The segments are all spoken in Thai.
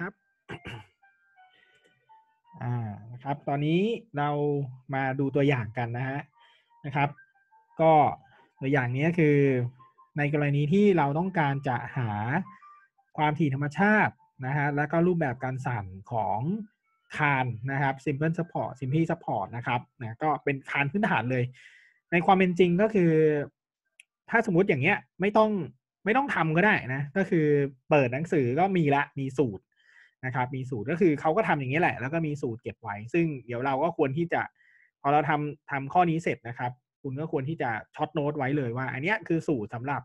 ครับอ่านะครับ ตอนนี้เรามาดูตัวอย่างกันนะฮะ นะครับ ก็ตัวอย่างนี้คือในกรณีที่เราต้องการจะหาความถี่ธรรมชาตินะฮะ แล้วก็รูปแบบการสั่นของคานนะครับ simple support simple support นะครับนะก็เป็นคานพื้นฐานเลย ในความเป็นจริงก็คือ ถ้าสมมุติอย่างเงี้ยไม่ต้องไม่ต้องทำก็ได้นะ ก็คือเปิดหนังสือก็มีละ มีสูตรนะครับ มีสูตร ก็คือเขาก็ทำอย่างนี้แหละ แล้วก็มีสูตรเก็บไว้ ซึ่งเดี๋ยวเราก็ควรที่จะ พอเราทำทำข้อนี้เสร็จนะครับ คุณก็ควรที่จะช็อตโน้ตไว้เลยว่า อันนี้คือสูตรสำหรับ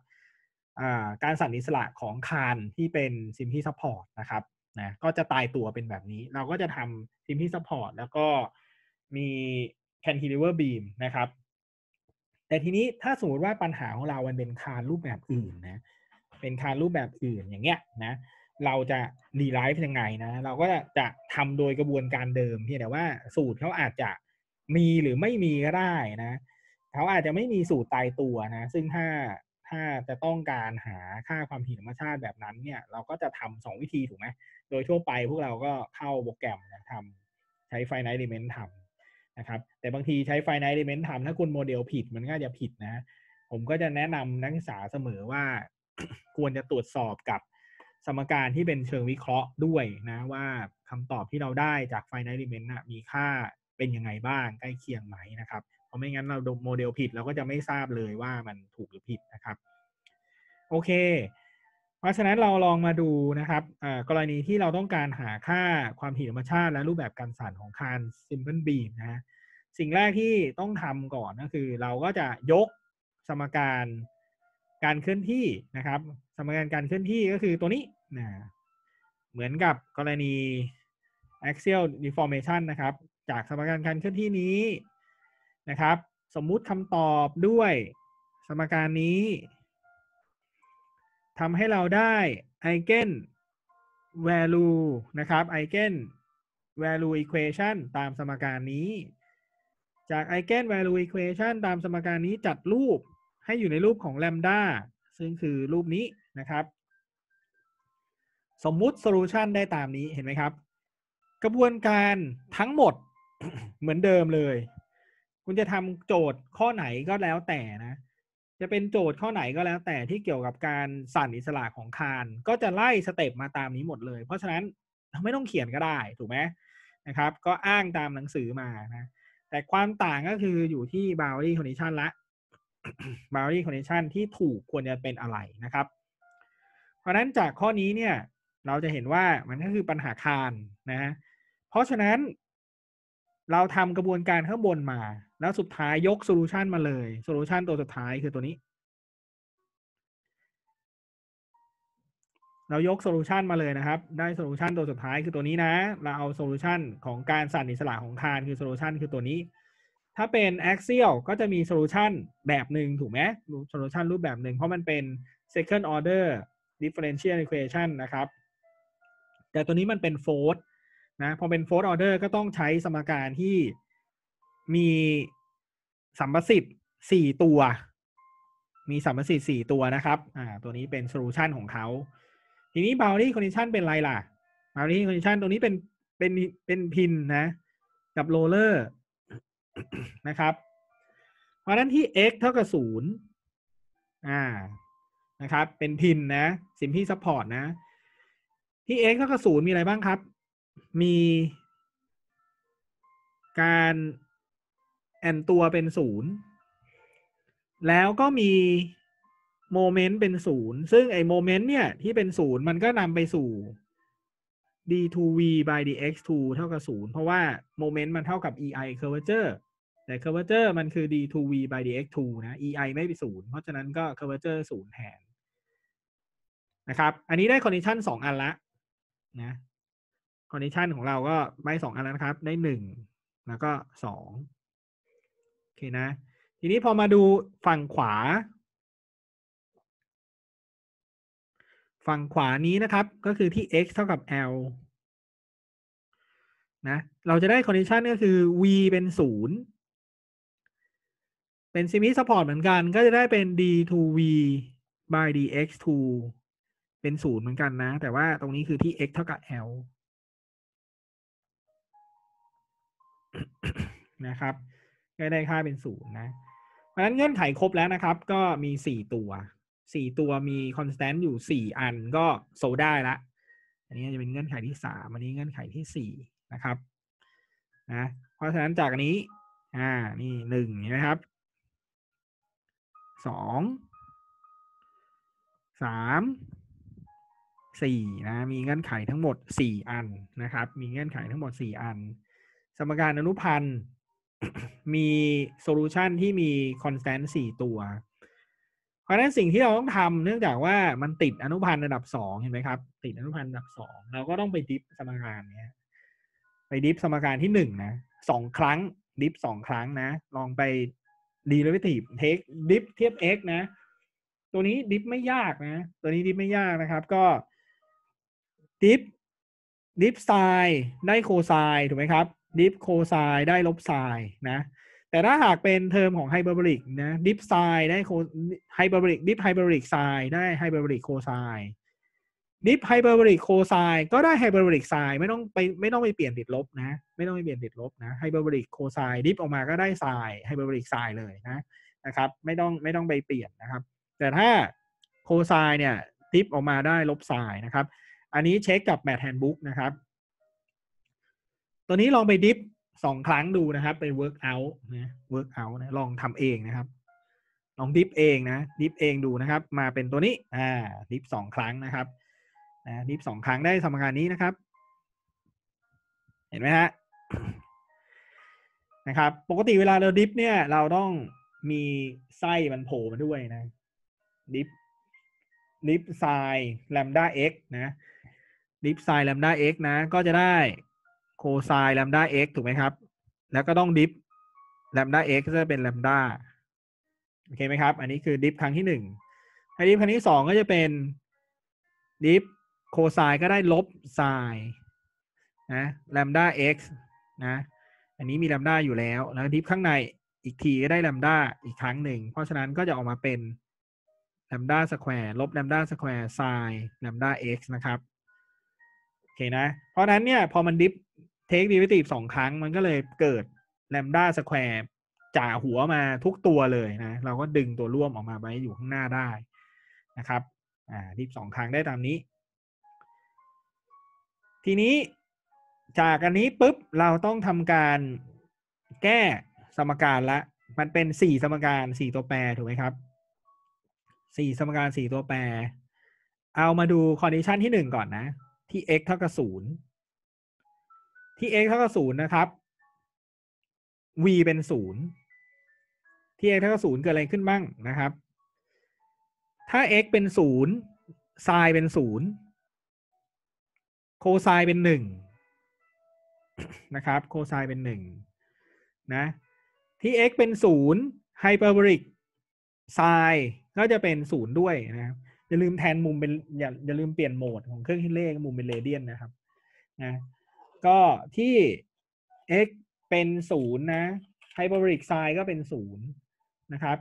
การสั่นอิสระของคานที่เป็นซิมพีซัพพอร์ตนะครับ นะ ก็จะตายตัวเป็นแบบนี้ เราก็จะทำซิมพีซัพพอร์ต แล้วก็มีแคนทิลิเวอร์บีมนะครับ แต่ทีนี้ถ้าสมมติว่าปัญหาของเรามันเป็นคานรูปแบบอื่นนะ เป็นคานรูปแบบอื่น อย่างเงี้ยนะเราจะรีไลฟ์ยังไงนะ เราก็จะทำโดยกระบวนการเดิมเพียงแต่ว่าสูตรเขาอาจจะมีหรือไม่มีก็ได้นะ เขาอาจจะไม่มีสูตรตายตัวนะ ซึ่งถ้าถ้าจะต้องการหาค่าความถี่ธรรมชาติแบบนั้นเนี่ย เราก็จะทำสองวิธีถูกไหมโดยทั่วไปพวกเราก็เข้าโปรแกรมนะทำใช้ไฟไนท์เดเมนต์ทำนะครับ แต่บางทีใช้ไฟไนท์เดเมนต์ทำถ้าคุณโมเดลผิดมันก็จะผิดนะ ผมก็จะแนะนำนักศึกษาเสมอว่าควรจะตรวจสอบกับสมการที่เป็นเชิงวิเคราะห์ด้วยนะว่าคำตอบที่เราได้จากไฟน์ l e เมนต์มีค่าเป็นยังไงบ้างใกล้เคียงไหมนะครับ เพราะไม่งั้นเราโมเดลผิดเราก็จะไม่ทราบเลยว่ามันถูกหรือผิดนะครับ โอเค เพราะฉะนั้นเราลองมาดูนะครับ กรณีที่เราต้องการหาค่าความถี่ธรรมชาติและรูปแบบการสั่นของคานซิมเพิลบีมนะสิ่งแรกที่ต้องทำก่อนก็คือ เราก็จะยกสมการการเคลื่อนที่นะครับ สมการการเคลื่อนที่ก็คือตัวนี้นะเหมือนกับกรณี axial deformation นะครับ จากสมการการเคลื่อนที่นี้นะครับ สมมุติคำตอบด้วยสมการนี้ ทำให้เราได้ eigen value นะครับ eigen value equation ตามสมการนี้ จาก eigen value equation ตามสมการนี้จัดรูปให้อยู่ในรูปของแลมดาซึ่งคือรูปนี้นะครับสมมุติโซลูชันได้ตามนี้เห็นไหมครับ กระบวนการทั้งหมดเหมือนเดิมเลย คุณจะทำโจทย์ข้อไหนก็แล้วแต่นะ จะเป็นโจทย์ข้อไหนก็แล้วแต่ที่เกี่ยวกับการสั่นอิสระของคานก็จะไล่สเต็ปมาตามนี้หมดเลย เพราะฉะนั้นไม่ต้องเขียนก็ได้ถูกไหมนะครับ ก็อ้างตามหนังสือมานะแต่ความต่างก็คืออยู่ที่ boundary condition ละ boundary condition ที่ถูกควรจะเป็นอะไรนะครับ เพราะนั้นจากข้อนี้เนี่ยเราจะเห็นว่ามันก็คือปัญหาคานนะฮะ เพราะฉะนั้น เราทำกระบวนการข้างบนมา แล้วสุดท้ายยกโซลูชันมาเลยโซลูชันตัวสุดท้ายคือตัวนี้เรายกโซลูชันมาเลยนะครับได้โซลูชันตัวสุดท้ายคือตัวนี้นะเราเอาโซลูชันของการสั่นอิสระของคานคือโซลูชันคือตัวนี้ ถ้าเป็น a x i ซ l ก็จะมีโซลูชันแบบหนึ่งถูกไหมโซลูชันรูปแบบหนึ่งเพราะมันเป็น second order differential equation นะครับแต่ตัวนี้มันเป็นโฟร์นะ พอเป็นโฟร์ออเดอร์ก็ต้องใช้สมการที่มีสัมประสิทธิ์สี่ตัว มีสัมประสิทธิ์สี่ตัวนะครับ อ่า ตัวนี้เป็นโซลูชันของเขา ทีนี้บา u n d a r y c o n d i t เป็นไรล่ะ บา u n d a r y c o n d i t ตัวนี้เป็น เป็น เป็นพินนะ กับโรเลอร์ นะครับ เพราะนั้นที่ x เท่ากับศูนย์ อ่า นะครับ เป็นพินนะ สิมพี่ซัพพอร์ตนะที่ x เท่ากับศูนย์มีอะไรบ้างครับ มีการแอนตัวเป็นศูนย์ แล้วก็มีโมเมนต์เป็นศูนย์ ซึ่งไอโมเมนต์เนี่ยที่เป็นศูนย์มันก็นำไปสู่ d2v by dx2 เท่ากับศูนย์เพราะว่าโมเมนต์มันเท่ากับ ei curvature แต่ curvature มันคือ d2v by dx2 นะ ei ไม่เป็นศูนย์เพราะฉะนั้นก็ curvature ศูนย์แทนนะครับ อันนี้ได้ condition งอันละนะคอนดิชันของเราก็ไม่สองอัน แล้ว นะครับ ได้หนึ่งแล้วก็สองโอเคนะ ทีนี้พอมาดูฝั่งขวา ฝั่งขวานี้นะครับ ก็คือที่ x เท่ากับ l นะเราจะได้คอนดิชันก็คือ v เป็นศูนย์เป็นมิ m ซัพพอร์ตเหมือนกัน ก็จะได้เป็น d to v by dx to เป็นศูนย์เหมือนกันนะแต่ว่าตรงนี้คือที่ x เท่ากับ l นะครับก็ได้ค่าเป็นศูนย์นะ เพราะฉะนั้นเงื่อนไขครบแล้วนะครับก็มีสี่ตัวสี่ตัวมีคอนสแตนต์อยู่สี่อันก็โซได้ละ อันนี้จะเป็นเงื่อนไขที่สามอันนี้เงื่อนไขที่สี่นะครับนะเพราะฉะนั้นจากนี้ อ่า นี่หนึ่งนะครับสอง สามสี่นะมีเงื่อนไขทั้งหมดสี่อันนะครับ มีเงื่อนไขทั้งหมดสี่อัน สมการอนุพันธ์มีโซลูชันที่มีคอนสแตนต์สี่ตัวเพราะนั้นสิ่งที่เราต้องทำเนื่องจากว่ามันติดอนุพันธ์ ระดับสองเห็นไหมครับติดอนุพันธ์ระดับสองเราก็ต้องไปดิฟสมการเนี้ยไปดิฟสมการที่หนึ่งนะสองครั้งดิฟสองครั้งนะ ลองไปดีเลวิทีฟเทคดิฟเทียบ x นะ ตัวนี้ดิฟไม่ยากนะ ตัวนี้ดิฟไม่ยากนะครับก็ดิฟดิฟไซน์ได้โคไซน์ถูกไหมครับดิฟโคไซน์ได้ลบไซน์นะ แต่ถ้าหากเป็นเทอมของไฮเปอร์บริกนะดิฟไซน์ได้โคไฮเปอร์บริกดิฟไฮเปอร์บริกไซน์ได้ไฮเปอร์บริกโคไซน์ดิฟไฮเปอร์บริกโคไซน์ก็ได้ไฮเปอร์บริกไซน์ไม่ต้องไปไม่ต้องไปเปลี่ยนติดลบ นะ ไม่ต้องไปเปลี่ยนติดลบนะไฮเปอร์บริกโคไซน์ดิฟออกมาก็ได้ไซน์ไฮเปอร์บริกไซน์เลยนะนะครับไม่ต้องไม่ต้องไปเปลี่ยนนะครับ แต่ถ้าโคไซน์เนี่ย ดิฟออกมาได้ลบไซน์นะครับอันนี้เช็คกับ แมทแฮนบุ๊กนะครับ ตัวนี้ ลองไปดิฟสองครั้งดูนะครับไปเวิ์กเอาท์นะ์กเอาท์นะลองทำเองนะครับ ลองดิฟเองนะ ดิฟเองดูนะครับ มาเป็นตัวนี้ อ่า ดิฟสองครั้งนะครับ นะ ดิฟสองครั้งได้สมการนี้นะครับ เห็นไหมฮะ นะครับ ปกติเวลาเราดิฟ เนี่ย เราต้องมีไส้มันโผล่มาด้วยนะ ดิฟ ดิฟไซน์ แลมด้าเอ็กนะดิฟไซน์แลมด้าเนะ ก็จะได้โคไซน์แลมด้าเถูกไหมครับแล้วก็ต้องดิฟแลมด้าเก็จะเป็นแลมด้าโอเคไหมครับอันนี้คือดิฟครั้งที่หนึ่งไอดิฟครั้งที่สองก็จะเป็นดิฟโคไซน์ก็ได้ลบไซน์นะแลมด้า x นะอันนี้มีแลมด้าอยู่แล้วแล้วดิฟข้างในอีกทีก็ได้แลมด้าอีกครั้งหนึ่งเพราะฉะนั้นก็จะออกมาเป็นแลมด้าสแควร์ลบแลมด้าสแควร์ไซน์แลมด้า x นะครับเคนะเพราะนั้นเนี่ยพอมันดิฟเทคดิวิตีสองครั้ง มันก็เลยเกิดแลมด้าสแควร์จ่าหัวมาทุกตัวเลยนะ เราก็ดึงตัวร่วมออกมาไว้อยู่ข้างหน้าได้นะครับอ่าดิฟสองครั้งได้ตามนี้ ทีนี้จากอันนี้ปุ๊บ เราต้องทำการแก้สมการละ มันเป็นสี่สมการสี่ตัวแปร ถูกไหมครับสี่สมการสี่ตัวแปร เอามาดูคอนดิชันที่หนึ่งก่อนนะที่ x เท่ากับศูนย์ ที่ x เท่ากับศูนย์นะครับ v เป็นศูนย์ ที่ x เท่ากับศูนย์เกิดอะไรขึ้นบ้างนะครับ ถ้า x เป็นศูนย์ไซน์เป็นศูนย์โคไซน์เป็นหนึ่งนะครับโคไซน์เป็นหนึ่งนะ ที่ x เป็นศูนย์ไฮเปอร์บริกไซน์ก็จะเป็นศูนย์ด้วยนะครับอย่าลืมแทนมุมเป็นอย่าอย่าลืมเปลี่ยนโหมดของเครื่องคิดเลข มุมเป็นเรเดียนนะครับนะก็ที่ x เป็นศูนย์นะไฮเปอร์บริกไซน์ก็เป็นศูนย์นะครับ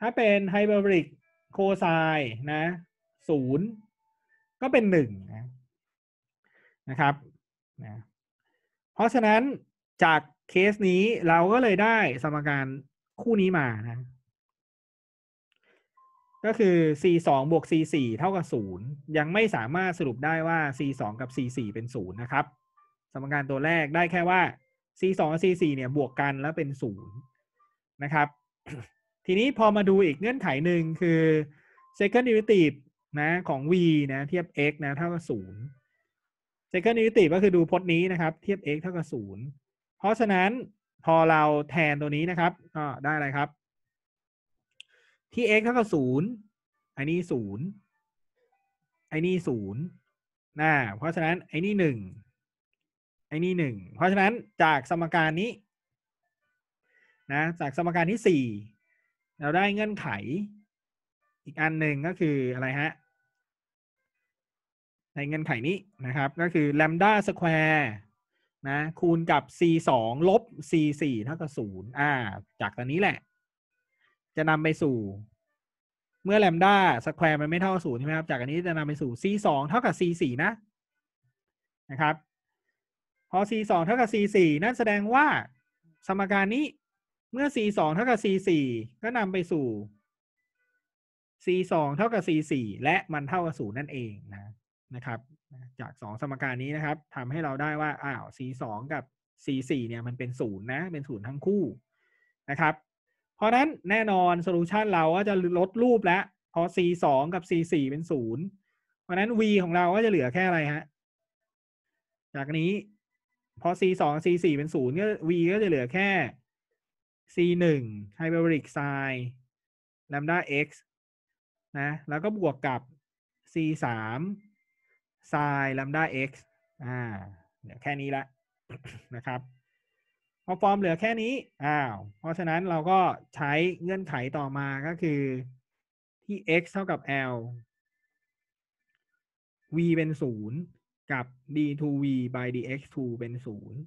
ถ้าเป็นไฮเปอร์บริกโคไซน์นะศูนย์ก็เป็นหนึ่งนะนะครับนะเพราะฉะนั้นจากเคสนี้เราก็เลยได้สมการคู่นี้มานะก็คือ c สองบวก c สี่เท่ากับศูนย์ยังไม่สามารถสรุปได้ว่า c สองกับ c สี่เป็นศูนย์นะครับ สมการตัวแรกได้แค่ว่า c สองกับ c สี่เนี่ยบวกกันแล้วเป็นศูนย์นะครับ ทีนี้พอมาดูอีกเงื่อนไขหนึ่งคือ second derivative นะของ v นะเทียบ x นะเท่ากับศูนย์ second derivative ก็คือดูพจน์นี้นะครับ เทียบ x เท่ากับศูนย์เพราะฉะนั้นพอเราแทนตัวนี้นะครับก็ได้อะไรครับที่ x เท่ากับศูนย์ไอ้นี่ศูนย์ไอ้นี่ศูนย์นะเพราะฉะนั้นไอ้นี่หนึ่งไอ้นี่หนึ่งเพราะฉะนั้นจากสมการนี้นะจากสมการที่สี่เราได้เงื่อนไข อีกอันหนึ่งก็คืออะไรฮะ ในเงื่อนไขนี้นะครับ ก็คือแลมด้าสแควร์นะคูณกับ c 2ลบ c 4เท่ากับ์อ่าจากตอนนี้แหละจะนำไปสู่เมื่อแลมด้าสแควร์มันไม่เท่าศูนย์ใช่ไหมครับ จากอันนี้จะนำไปสู่ c สองเท่ากับ c สี่นะนะครับพอ c สองเท่ากับ c สี่นั่นแสดงว่าสมการนี้เมื่อ c สองเท่ากับ c สี่ก็นำไปสู่ c สองเท่ากับ c สี่และมันเท่ากับศูนย์นั่นเองนะ นะครับ จากสองสมการนี้นะครับทำให้เราได้ว่าอ้าว c สองกับ c สี่เนี่ยมันเป็นศูนย์นะ เป็นศูนย์ทั้งคู่นะครับเพราะนั้นแน่นอนโซลูชันเราก็จะลดรูปแล้วพอ c สองกับ c สี่เป็นศูนย์เพราะนั้น v ของเราก็จะเหลือแค่อะไรฮะจากนี้พอ c สอง c สี่เป็นศูนย์ก็ v ก็จะเหลือแค่ c หนึ่งไฮเปอร์บริกไซน์แลมด้า x นะ แล้วก็บวกกับ c สามไซน์แลมด้า x อ่าเดี๋ยวแค่นี้ละนะครับพอฟอร์มเหลือแค่นี้ อ้าว เพราะฉะนั้นเราก็ใช้เงื่อนไขต่อมา ก็คือที่ x เท่ากับ l v เป็นศูนย์ กับ d 2 v by dx 2เป็นศูนย์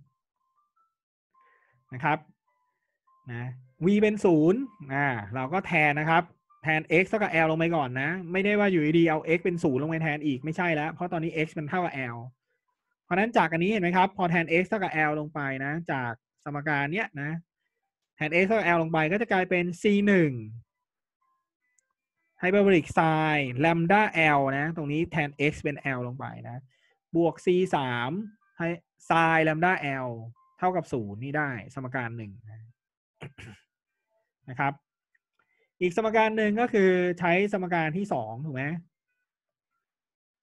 นะครับนะ v เป็นศูนย์อ่าเราก็แทนนะครับ แทน x เท่ากับ l ลงไปก่อนนะ ไม่ได้ว่าอยู่ดีเอา x เป็นศูนย์ลงไปแทนอีกไม่ใช่แล้ว เพราะตอนนี้ x มันเท่ากับ l เพราะนั้นจากอันนี้เห็นไหมครับ พอแทน x เท่ากับ l ลงไปนะจากสมการเนี้ยนะ แทน x เท่า l ลงไปก็จะกลายเป็น c หนึ่งไฮเปอร์บริกไซน์แลมด้า l นะตรงนี้แทน x เป็น l ลงไปนะบวก c สามไฮไซน์แลมด้า l เท่ากับศูนย์นี่ได้ สมการหนึ่งนะครับ อีกสมการหนึ่งก็คือใช้สมการที่สองถูกไหม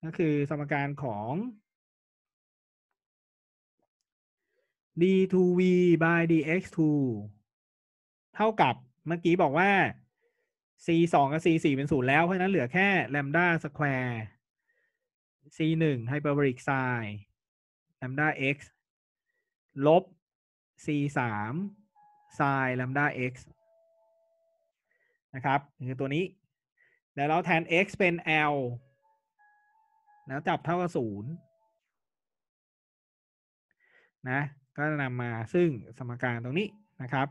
ก็คือสมการของ d2v by dx2 เท่ากับเมื่อกี้บอกว่า c 2กับ c 4เป็นศูนย์แล้วเพราะนั้นเหลือแค่แลมดาสแควร์ c 1นึ่ไฮเปอร์บริกไซน์แลมดา x ลบ c 3ไซน์แลมดา x นะครับ คือตัวนี้ แล้วเราแทน x เป็น l แล้วจับเท่ากับศูนย์ นะก็นำมาซึ่งสมการตรงนี้นะครับ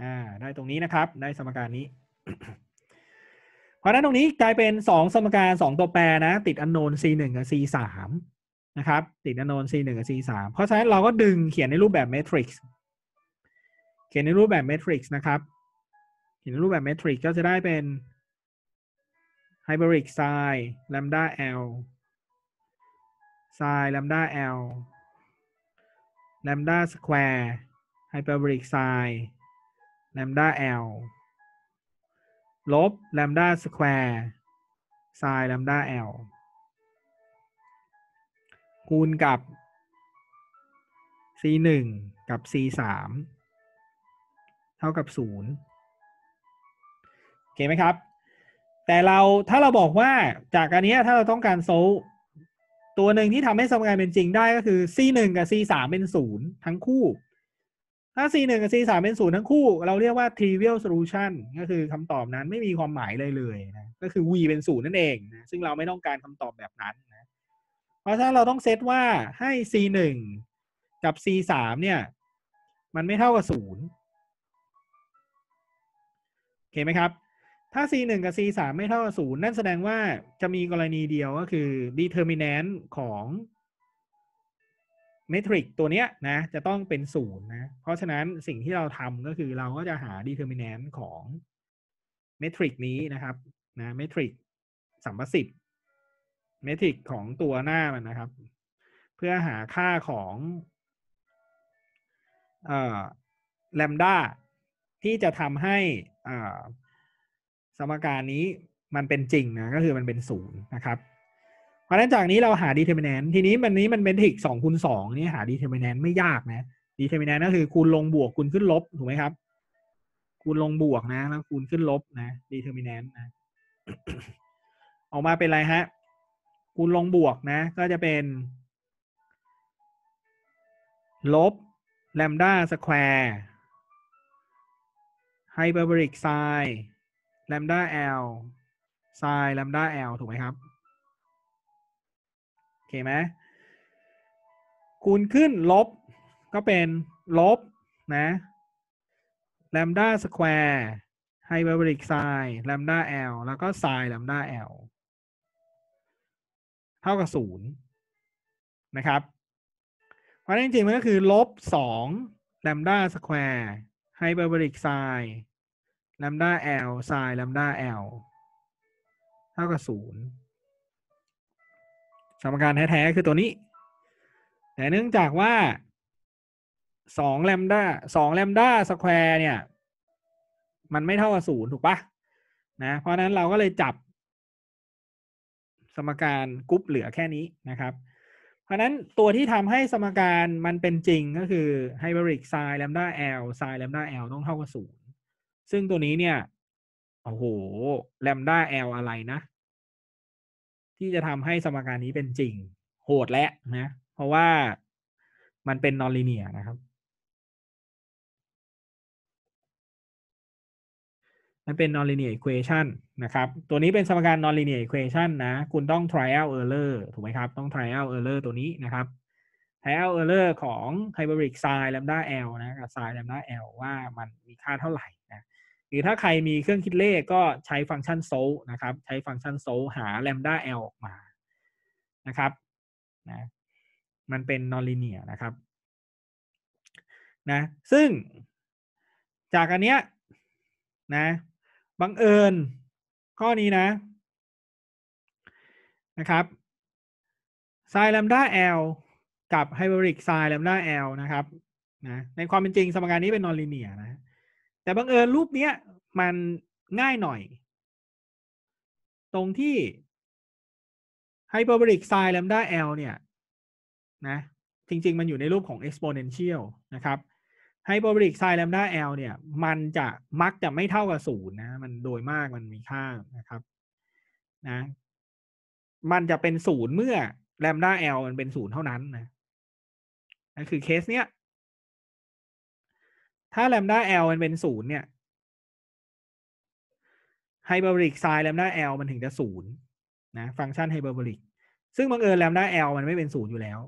อ่าได้ตรงนี้นะครับ ได้สมการนี้ เพราะนั้นตรงนี้กลายเป็น2สมการ2ตัวแปรนะ ติดอันโนน c 1กับ c 3นะครับ ติดอันโนน c 1กับ c 3เพราะฉะนั้นเราก็ดึงเขียนในรูปแบบเมทริกซ์เขียนในรูปแบบเมทริกซ์นะครับ เขียนในรูปแบบเมทริกซ์ก็จะได้เป็นไฮบริกไซน์ลัมดา L ไซน์ลัมดาอลัมดาสแควร์ไฮเปอร์บริกไซน์ลัมดาอลลบลัมดาสแควร์ไซน์ลัมดาอลคูณกับ c 1กับ c 3เท่ากับ 0 โอเคไหมครับ แต่เราถ้าเราบอกว่าจากอันนี้ถ้าเราต้องการโซลตัวหนึ่งที่ทำให้สมการเป็นจริงได้ก็คือ c หนึ่งกับ c สามเป็นศูนย์ทั้งคู่ ถ้า c หนึ่งกับ c สามเป็นศูนย์ทั้งคู่ เราเรียกว่า trivial solution ก็คือคำตอบนั้นไม่มีความหมายเลยเลยนะ ก็คือ v เป็นศูนย์นั่นเองนะ ซึ่งเราไม่ต้องการคำตอบแบบนั้นนะ เพราะฉะนั้นเราต้องเซตว่าให้ c หนึ่งกับ c สามเนี่ย มันไม่เท่ากับศูนย์โอเคไหมครับถ้า c หนึ่งกับ c สามไม่เท่ากับศูนย์นั่นแสดงว่าจะมีกรณีเดียวก็คือ determinant ของเมทริกตัวเนี้ยนะ จะต้องเป็นศูนย์นะ เพราะฉะนั้นสิ่งที่เราทำก็คือเราก็จะหา determinant ของเมทริกนี้นะครับนะเมทริกสัมประสิทธิ์เมทริกของตัวหน้ามันนะครับ เพื่อหาค่าของเอ่อแลมดาที่จะทำให้อ่าสมการนี้มันเป็นจริงนะก็คือมันเป็นศูนย์นะครับ เพราะฉะนั้นจากนี้เราหาดีเทอร์มินแนนทีนี้มันนี้มันเป็นทิกสองคูณสองนี่หาดีเทอร์มินแนนไม่ยากนะดีเทอร์มินแนนก็คือคูณลงบวกคูณขึ้นลบถูกไหมครับ คูณลงบวกนะ แล้วคูณขึ้นลบนะดีเทอร์มินแนนนะออกมาเป็นอะไรฮะคูณลงบวกนะก็จะเป็น ลบแลมดาสแควร์ไฮเปอร์บริกไซ์ลมด้าลไซน์ลมด้าลถูกไหมครับ โอเคไหมคูณขึ้นลบก็เป็นลบนะแลมด้าสแควร์ไฮเบอร์บริกไซน์แลมด้าลแล้วก็ไซน์แลมด้าลเท่ากับศูนย์นะครับ เพราะจริงๆมันก็คือ ลบสองแลมด้าสแควร์ไฮเบอร์บริกไซน์ลัมดาแอลไซน์ลัมดาแอลเท่ากับศูนย์ สมการแท้ ๆ คือตัวนี้ แต่เนื่องจากว่าสองแลมดาสองแลมดาสแควร์เนี่ย มันไม่เท่ากับศูนย์ถูกปะนะ เพราะนั้นเราก็เลยจับสมการกรุ๊ปเหลือแค่นี้นะครับ เพราะนั้นตัวที่ทำให้สมการมันเป็นจริงก็คือไฮเบริกไซน์แลมดาแอลไซน์แลมดาแอลต้องเท่ากับศูนย์ซึ่งตัวนี้เนี่ย โอ้โห แลมด้าแอลอะไรนะ ที่จะทำให้สมการนี้เป็นจริง โหดและนะ เพราะว่ามันเป็นนอนลิเนียนะครับ มันเป็นนอนลิเนียอีคว t i o n นะครับ ตัวนี้เป็นสมการนอนลิเนียอีคว t i o n นะ คุณต้อง trial error ถูกไหมครับ ต้อง trial error ตัวนี้นะครับ trial error ของ hyperbolic sin ด้าแอล l นะกับ sin มด้าแอ l ว่ามันมีค่าเท่าไหร่นะหรือถ้าใครมีเครื่องคิดเลขก็ใช้ฟังก์ชันโซลนะครับ ใช้ฟังก์ชันโซลหาแลมดา L ออกมานะครับนะมันเป็นนอนลิเนียนะครับนะ ซึ่งจากอันเนี้ยนะ บังเอิญ ข้อนี้นะนะครับไซน์แลมดา L กับไฮบริกไซน์แลมดา L นะครับนะในความเป็นจริงสมการนี้เป็นนอนลิเนียนะแต่บังเอิญรูปเนี้ยมันง่ายหน่อย ตรงที่ไฮเปอร์โบลิกไซน์ลัมดาอลเนี่ยนะ จริง ๆ มันอยู่ในรูปของ exponential นะครับไฮเปอร์โบลิกไซน์ลัมดาอลเนี่ย มันจะมักจะไม่เท่ากับศูนย์นะ มันโดยมากมันมีค่านะครับนะ มันจะเป็นศูนย์เมื่อแลมดาอลมันเป็นศูนย์เท่านั้นนะนั่นคือเคสเนี้ยถ้าแลมด้าแอลมันเป็นศูนย์เนี่ยไฮเปอร์บริกไซน์แลมด้าแอลมันถึงจะศูนย์นะ ฟังก์ชันไฮเปอร์บริกซึ่งบังเอิญแลมด้าแอลมันไม่เป็นศูนย์อยู่แล้ว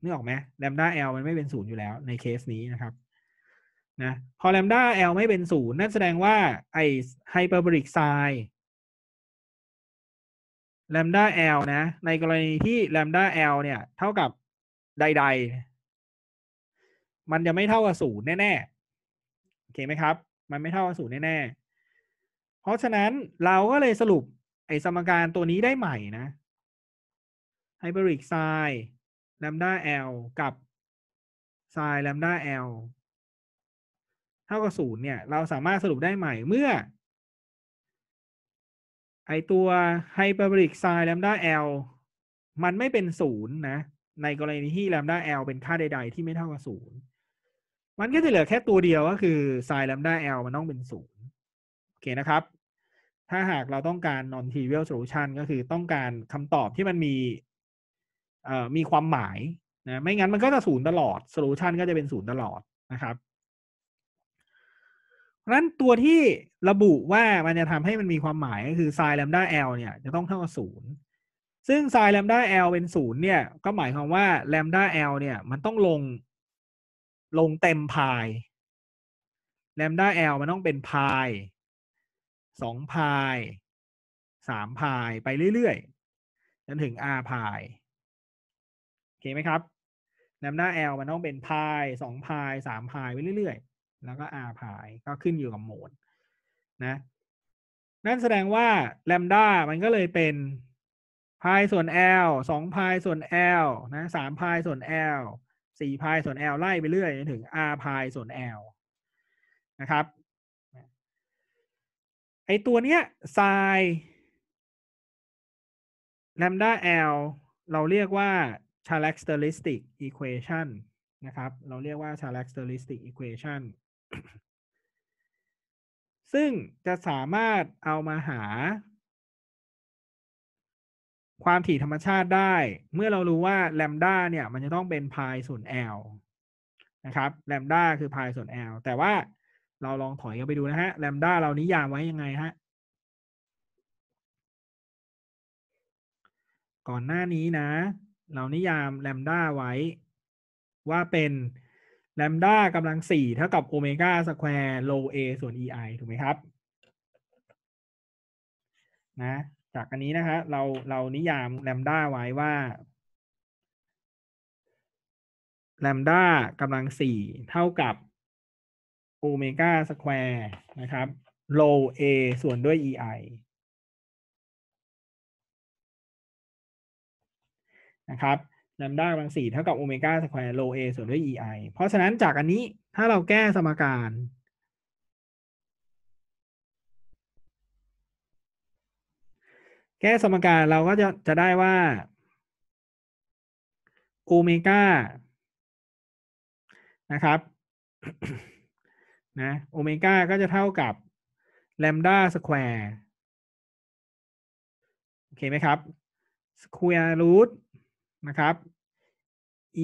นึกออกไหมแลมด้าแอลมันไม่เป็นศูนย์อยู่แล้วในเคสนี้นะครับ นะพอแลมด้าแอลไม่เป็นศูนย์นั่นแสดงว่าไอไฮเปอร์บริกไซน์แลมด้าแอลนะ ในกรณีที่แลมด้าแอลเนี่ย เท่ากับใด ๆมันจะไม่เท่ากับศูนย์แน่ ๆ โอเคไหมครับ มันไม่เท่ากับศูนย์แน่ ๆ เพราะฉะนั้นเราก็เลยสรุปไอสมการตัวนี้ได้ใหม่นะไฮเบริกไซน์แลมดา L กับไซน์แลมดา L เท่ากับศูนย์เนี่ย เราสามารถสรุปได้ใหม่เมื่อ ไอตัวไฮเปอร์บริกไซน์แลมดา L มันไม่เป็นศูนย์นะ ในกรณีที่แลมดา L เป็นค่าใดๆ ที่ไม่เท่ากับศูนย์มันก็จะเหลือแค่ตัวเดียวก็คือไซ n ์ลัมด้า L มันต้องเป็นศูนย์โอเคนะครับ ถ้าหากเราต้องการ non trivial solution ก็คือต้องการคำตอบที่มันมีเอ่อมีความหมายนะไม่งั้นมันก็จะศูนย์ตลอด solution ก็จะเป็นศูนย์ตลอดนะครับเพราะนั้นตัวที่ระบุว่ามันจะทำให้มันมีความหมายก็คือไซ n ์ลัมด้า L เนี่ย จะต้องเท่ากับศูนย์ซึ่งไซน์ลัมด้า L เป็นศูนย์เนี่ยก็หมายความว่าลัมด้า L เนี่ยมันต้องลงลงเต็มพาย แลมด้าแอลมันต้องเป็นพาย สองพาย สามพายไปเรื่อยๆ จนถึง r พายโอเคไหมครับ แลมด้าแอลมันต้องเป็นพาย สองพาย สามพายไปเรื่อยๆ แล้วก็ r พายก็ขึ้นอยู่กับโหมด นะ นั่นแสดงว่าแลมด้ามันก็เลยเป็นพายส่วน L งพายส่วน L นะสามพายส่วน L สี่พายส่วนแอลไล่ไปเรื่อยจนถึงอ์พายส่วนแอลนะครับ ไอตัวเนี้ยไซ์แลมดาแอลเราเรียกว่า characteristic equation นะครับ เราเรียกว่า characteristic equation ซึ่งจะสามารถเอามาหาความถี่ธรรมชาติได้ เมื่อเรารู้ว่าแลมด้าเนี่ย มันจะต้องเป็นพส่วน L นะครับ แลมด้าคือพส่วน L แต่ว่าเราลองถอยกันไปดูนะฮะแลมด้าเรานิยามไว้ยังไงฮะ ก่อนหน้านี้นะ เรานิยามแลมด้าไว้ ว่าเป็นแลมด้ากำลังสี่เท่ากับโอเมก้า สแควร์โลเอส่วน ei ถูกไหมครับ นะจากอันนี้นะฮะเราเรานิยามแลมด้าไว้ว่าแลมด้ากำลังสี่เท่ากับโอเมก้าสแควร์นะครับโลเอส่วนด้วยเอไอนะครับแลมด้ากำลังสี่เท่ากับโอเมก้าสแควร์โลเอส่วนด้วยเอไอเพราะฉะนั้นจากอันนี้ถ้าเราแก้สมการแก้สมการเราก็จะจะได้ว่า โอเมก้านะครับ นะโอเมก้าก็จะเท่ากับแลมดาสแควร์โอเคไหมครับสแควร์รูทนะครับ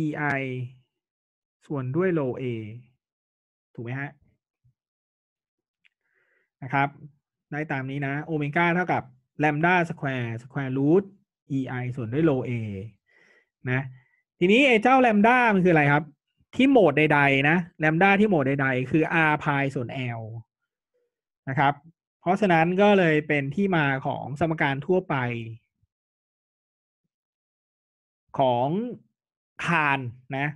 ei ส่วนด้วยโล a ถูกไหมฮะนะครับ ได้ตามนี้นะ โอเมก้าเท่ากับแลมดาสแควร์สแควร์รูท ei ส่วนด้วยโลเอนะทีนี้ไอ้เจ้าแลมดามันคืออะไรครับ ที่โหมดใดๆ นะแลมดาที่โหมดใดๆ คือ r พายส่วน l นะครับเพราะฉะนั้นก็เลยเป็นที่มาของสมการทั่วไป ของคานนะ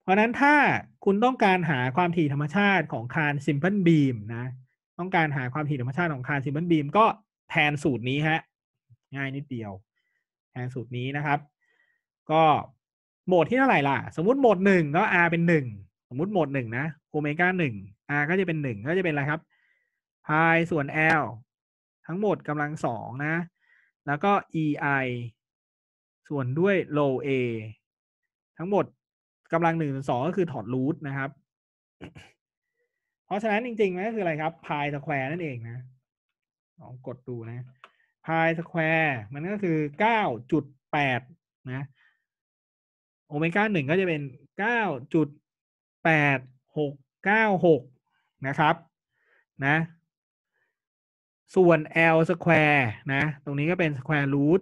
เพราะนั้นถ้าคุณต้องการหาความถี่ธรรมชาติของคานซิมเพิลบีมนะ ต้องการหาความถี่ธรรมชาติของคานซิมเพิลบีมก็แทนสูตรนี้ฮะง่ายนิดเดียว แทนสูตรนี้นะครับ ก็โหมดที่เท่าไหร่ล่ะ สมมติโหมดหนึ่งก็ r เป็นหนึ่งสมมติโหมดหนึ่งนะโอเมก้าหนึ่ง r ก็จะเป็นหนึ่งก็จะเป็นอะไรครับ pi ส่วน l ทั้งหมดกำลังสองนะ แล้วก็ ei ส่วนด้วย low a ทั้งหมดกำลังหนึ่งส่วนสองก็คือถอดรูทนะครับ เพราะฉะนั้นจริงๆมันก็คืออะไรครับ pi สแควร์นั่นเองนะลองกดดูนะพายสแควร์มันก็คือเก้าจุดแปดนะ โอเมก้าหนึ่งก็จะเป็นเก้าจุดแปดหกเก้าหกนะครับนะ ส่วน L s q u a r ์นะตรงนี้ก็เป็น square root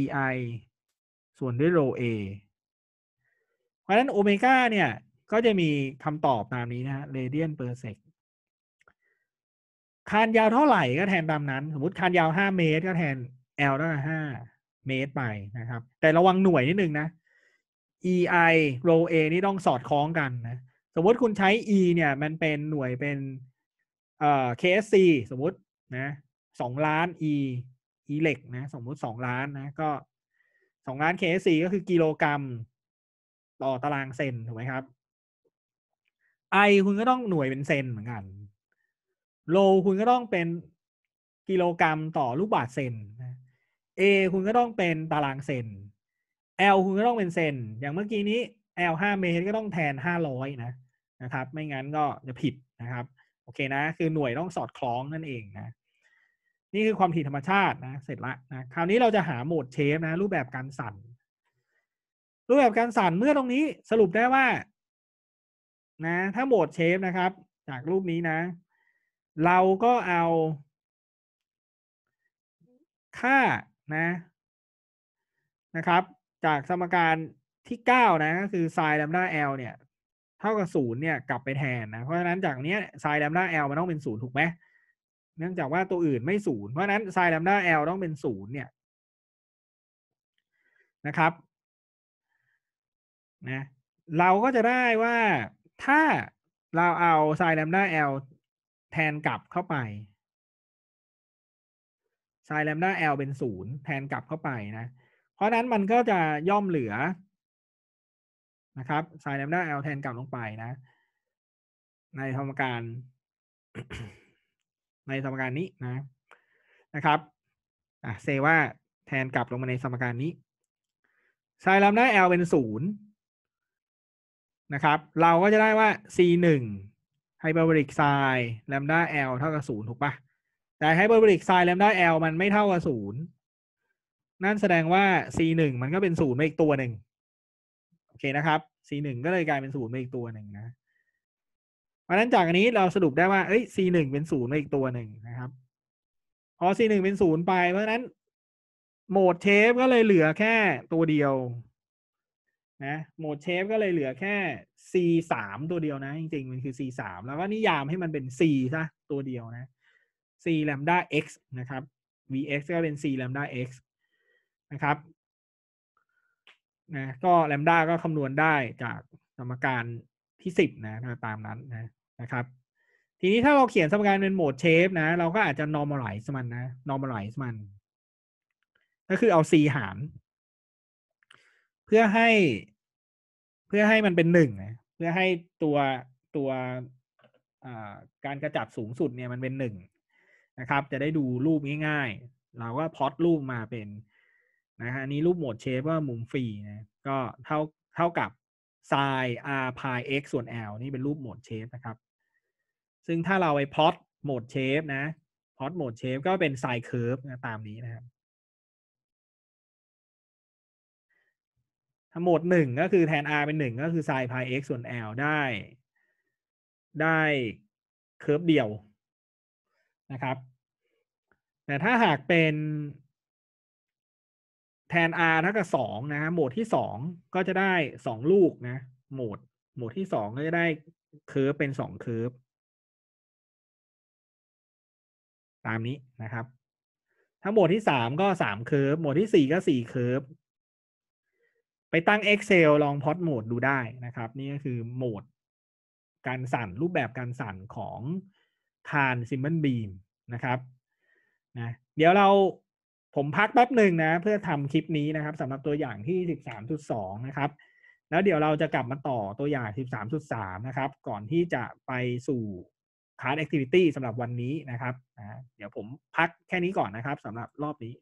EI ส่วนด้วยโร A เพราะฉะนั้น โอเมก้าเนี่ย ก็จะมีคำตอบตามนี้นะฮะดียนเปอร์เซกคานยาวเท่าไหร่ก็แทนตามนั้น สมมติคานยาวห้าเมตร ก็แทน L ตั้งแต่ห้าเมตรไปนะครับ แต่ระวังหน่วยนิดนึงนะ EI row A นี่ต้องสอดคล้องกันนะ สมมติคุณใช้ E เนี่ย มันเป็นหน่วยเป็นเอ่อ KSC สมมตินะสองล้าน E E เหล็กนะ สมมติสองล้านนะ ก็สองล้าน KSC ก็คือกิโลกรรัม ต่อตารางเซนถูกไหมครับ I คุณก็ต้องหน่วยเป็นเซนเหมือนกันโลคุณก็ต้องเป็นกิโลกรัมต่อลูกบาทเซนเอคุณก็ต้องเป็นตารางเซนลคุณก็ต้องเป็นเซน อย่างเมื่อกี้นี้อลห้าเมตรก็ต้องแทนห้าร้อยนะนะครับ ไม่งั้นก็จะผิดนะครับ โอเคนะคือหน่วยต้องสอดคล้องนั่นเองนะ นี่คือความถี่ธรรมชาตินะ เสร็จละนะคราวนี้เราจะหาโหมดเชฟ นะ รูปแบบการสั่น รูปแบบการสั่นเมื่อตรงนี้สรุปได้ว่า นะ ถ้าโหมดเชฟนะครับ จากรูปนี้นะเราก็เอาค่านะนะครับ จากสมการที่เก้านะก็คือน์ลัมดาเอลเนี่ยเท่ากับศูนย์เนี่ยกลับไปแทนนะ เพราะฉะนั้นจากเนี้ยไซน์ลัมดาเอลมันต้องเป็นศูนย์ถูกไหมเนื่องจากว่าตัวอื่นไม่ศูนย์เพราะฉะนั้นไซน์ลัมดาเอลต้องเป็นศูนย์เนี่ยนะครับนะเราก็จะได้ว่าถ้าเราเอาไซน์ลัมดาเอลแทนกลับเข้าไปไซน์แลมดา L เป็นศูนย์แทนกลับเข้าไปนะ เพราะนั้นมันก็จะย่อมเหลือนะครับไซน์แลมดา L แทนกลับลงไปนะ ในสมการ ในสมการนี้นะ นะครับอ่ะเซว่าแทนกลับลงมาในสมการนี้ไซน์แลมดา L เป็นศูนย์นะครับ เราก็จะได้ว่า c หนึ่งไฮเปอร์บริกไซน์แลมด้าแอลเท่ากับศูนย์ถูกปะแต่ไฮเปอร์บริกไซน์แลมด้าแอลมันไม่เท่ากับศูนย์ นั่นแสดงว่า c หนึ่งมันก็เป็นศูนย์มาอีกตัวหนึ่งโอเคนะครับ c หนึ่งก็เลยกลายเป็นศูนย์มาอีกตัวหนึ่งนะ เพราะนั้นจากอันนี้เราสรุปได้ว่าเอ้ย c หนึ่งเป็นศูนย์มาอีกตัวหนึ่งนะครับ พอ c หนึ่งเป็นศูนย์ไป เพราะนั้นโหมดเชฟก็เลยเหลือแค่ตัวเดียวนะโหมดเชฟก็เลยเหลือแค่ C สามตัวเดียวนะ จริงๆ มันคือ C สามแล้วก็นิยามให้มันเป็น C ซะตัวเดียวนะ C แลมด้า x นะครับ vx ก็เป็น C แลมด้า x นะครับนะก็แลมด้าก็คำนวณได้จากสมการที่สิบนะตามนั้นนะนะครับ ทีนี้ถ้าเราเขียนสมการเป็นโหมดเชฟนะ เราก็อาจจะ normalize มันนะ normalize มัน ก็คือเอา C หารเพื่อให้ เพื่อให้มันเป็นหนึ่งนะ เพื่อให้ตัวตัวการกระจับสูงสุดเนี่ยมันเป็นหนึ่งนะครับ จะได้ดูรูปง่ายๆ เราก็พอตรูปมาเป็นนะฮะนี้รูปโหมดเชฟว่ามุมฟรีนะ ก็เท่าเท่ากับ sin r pi x ส่วน l นี่เป็นรูปโหมดเชฟนะครับ ซึ่งถ้าเราไปพอตโหมดเชฟนะพอตโหมดเชฟก็เป็น sin curve ตามนี้นะครับ้โหมดหนึ่งก็คือแทน r เป็นหนึ่งก็คือ sin pi x ส่วน l ได้ ได้เคอร์ฟเดียวนะครับ แต่ถ้าหากเป็นแทน r เท่ากับสองนะ โหมดที่สองก็จะได้สองลูกนะโหมดโหมดที่สองก็จะได้เคอร์ฟเป็นสองเคอร์ฟตามนี้นะครับ ทั้งหมดที่สามก็สามเคอร์ฟโหมดที่สี่ก็สี่เคอร์ฟไปตั้ง Excel ลองพอดโหมดดูได้นะครับ นี่ก็คือโหมด การสั่นรูปแบบการสั่นของคานซิมเบิ Beam นะครับนะเดี๋ยวเราผมพักแป๊บหนึ่งนะ เพื่อทำคลิปนี้นะครับสำหรับตัวอย่างที่ 13.2 นะครับ แล้วเดี๋ยวเราจะกลับมาต่อตัวอย่าง 13.3นะครับ ก่อนที่จะไปสู่คาร์ดแอคทิวิตี้สำหรับวันนี้นะครับนะเดี๋ยวผมพักแค่นี้ก่อนนะครับสำหรับรอบนี้